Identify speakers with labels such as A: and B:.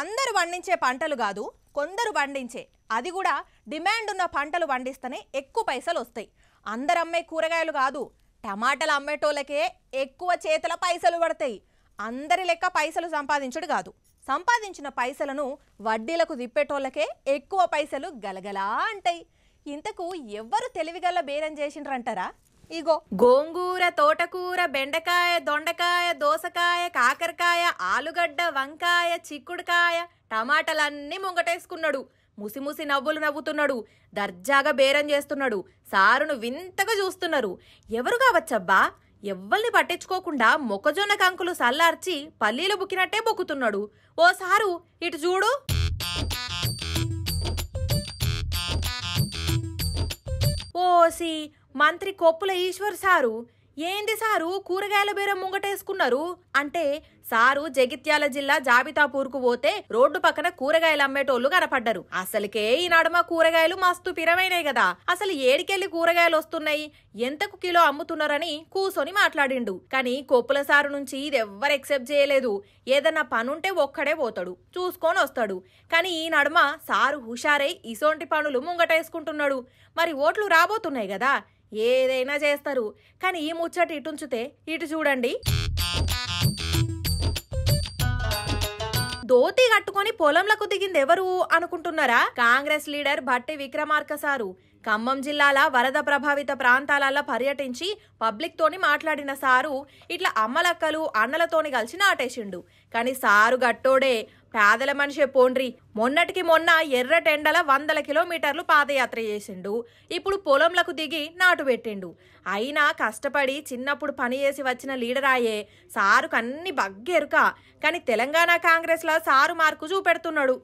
A: అందరు పండించే పంటలు కాదు కొందరు పండించే అది కూడా డిమాండ్ ఉన్న పంటలు పండిస్తేనే ఎక్కువ పైసలు వస్తాయి అందరు అమ్మే కూరగాయలు కాదు టమాటాలు అమ్మేటోళ్ళకే ఎక్కువ చేతుల పైసలు పడతాయి అందరి లెక్క పైసలు సంపాదించుడు కాదు సంపాదించిన పైసలను వడ్డీలకు దిప్పేటోళ్ళకే ఎక్కువ పైసలు గలగలా అంటాయి ఇంతకు ఎవ్వరు తెలివిగల బేరం చేసిండ్రంటారా ఇగో గోంగూర తోటకూర బెండకాయ దొండకాయ దోసకాయ కాకరకాయ ఆలుగడ్డ వంకాయ చిక్కుడుకాయ టమాటలన్నీ ముంగటేసుకున్నాడు ముసిముసి నవ్వులు నవ్వుతున్నాడు దర్జాగా బేరం చేస్తున్నాడు సారును వింతగా చూస్తున్నారు ఎవరు కావచ్చబ్బా ఎవ్వల్ని పట్టించుకోకుండా మొక్కజొన్న కంకులు సల్లార్చి పల్లీలు బుక్కినట్టే బొక్కుతున్నాడు ఓ సారు ఇటు చూడు ఓసి మంత్రి కొప్పుల ఈశ్వర్ సారు ఏంది సారు కూరగాయల బేరం ముంగటేసుకున్నారు అంటే సారు జగిత్యాల జిల్లా జాబితాపూర్కు పోతే రోడ్డు పక్కన కూరగాయలు అమ్మేటోళ్లు కనపడ్డారు అసలుకే ఈ నడుమ కూరగాయలు మస్తు పిరమైనాయి కదా అసలు ఏడికెళ్ళి కూరగాయలు వస్తున్నాయి ఎంతకు కిలో అమ్ముతున్నారని కూసొని మాట్లాడిండు కానీ కొప్పుల సారు నుంచి ఇది ఎవ్వరు ఎక్సెప్ట్ చేయలేదు ఏదన్నా పనుంటే ఒక్కడే పోతాడు చూసుకొని వస్తాడు కానీ ఈ నడుమ సారు హుషారై ఇసోంటి పనులు ముంగటేసుకుంటున్నాడు మరి ఓట్లు రాబోతున్నాయి కదా ఏదైనా చేస్తారు కానీ ఈ ముచ్చట ఇటుంచితే ఇటు చూడండి ధోతి కట్టుకొని పొలంలకు దిగింది ఎవరు అనుకుంటున్నారా Congress leader Bhatti Vikramarka sir Khammam జిల్లాల వరద ప్రభావిత ప్రాంతాలలో పర్యటించి తోని మాట్లాడిన సారు ఇట్లా అమ్మలక్కలు అన్నలతోని కలిసి నాటేసిండు కానీ సారు గట్టోడే పేదల మనిషే పోండ్రి మొన్నటికి మొన్న ఎర్రటెండల వందల కిలోమీటర్లు పాదయాత్ర చేసిండు ఇప్పుడు పొలంలకు దిగి నాటు పెట్టిండు అయినా కష్టపడి చిన్నప్పుడు పని చేసి వచ్చిన లీడరాయే సారుకు అన్ని బగ్గెరుక కానీ తెలంగాణ కాంగ్రెస్లో సారు మార్కు చూపెడుతున్నాడు